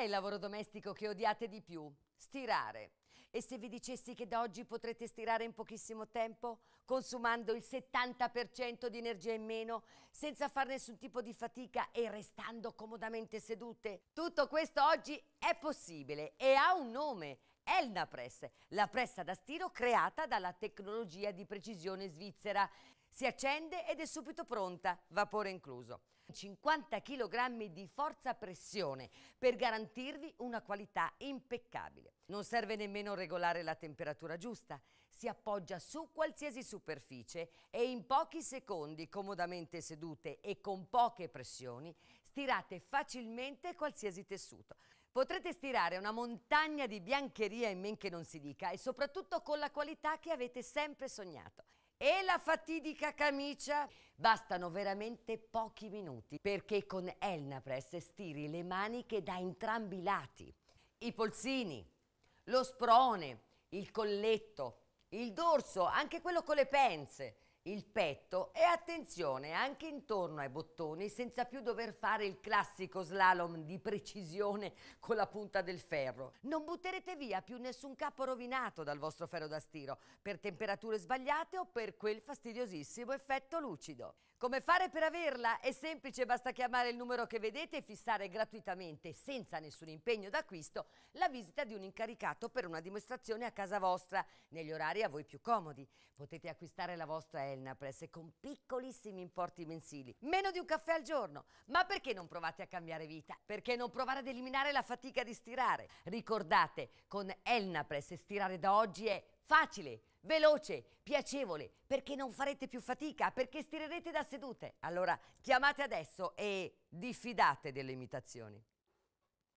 è il lavoro domestico che odiate di più? Stirare. E se vi dicessi che da oggi potrete stirare in pochissimo tempo, consumando il 70% di energia in meno, senza fare nessun tipo di fatica e restando comodamente sedute? Tutto questo oggi è possibile e ha un nome Elnapress, la pressa da stiro creata dalla tecnologia di precisione svizzera. Si accende ed è subito pronta, vapore incluso. 50 kg di forza pressione per garantirvi una qualità impeccabile. Non serve nemmeno regolare la temperatura giusta, si appoggia su qualsiasi superficie e in pochi secondi, comodamente sedute e con poche pressioni, stirate facilmente qualsiasi tessuto. Potrete stirare una montagna di biancheria in men che non si dica e soprattutto con la qualità che avete sempre sognato. E la fatidica camicia? Bastano veramente pochi minuti perché con Elnapress stiri le maniche da entrambi i lati. I polsini, lo sprone, il colletto, il dorso, anche quello con le penze il petto e attenzione anche intorno ai bottoni senza più dover fare il classico slalom di precisione con la punta del ferro. Non butterete via più nessun capo rovinato dal vostro ferro da stiro per temperature sbagliate o per quel fastidiosissimo effetto lucido. Come fare per averla? È semplice, basta chiamare il numero che vedete e fissare gratuitamente, senza nessun impegno d'acquisto, la visita di un incaricato per una dimostrazione a casa vostra, negli orari a voi più comodi. Potete acquistare la vostra Elnapress con piccolissimi importi mensili, meno di un caffè al giorno. Ma perché non provate a cambiare vita? Perché non provare ad eliminare la fatica di stirare? Ricordate, con Elnapress stirare da oggi è facile, veloce, piacevole, perché non farete più fatica, perché stirerete da sedute. Allora chiamate adesso e diffidate delle imitazioni.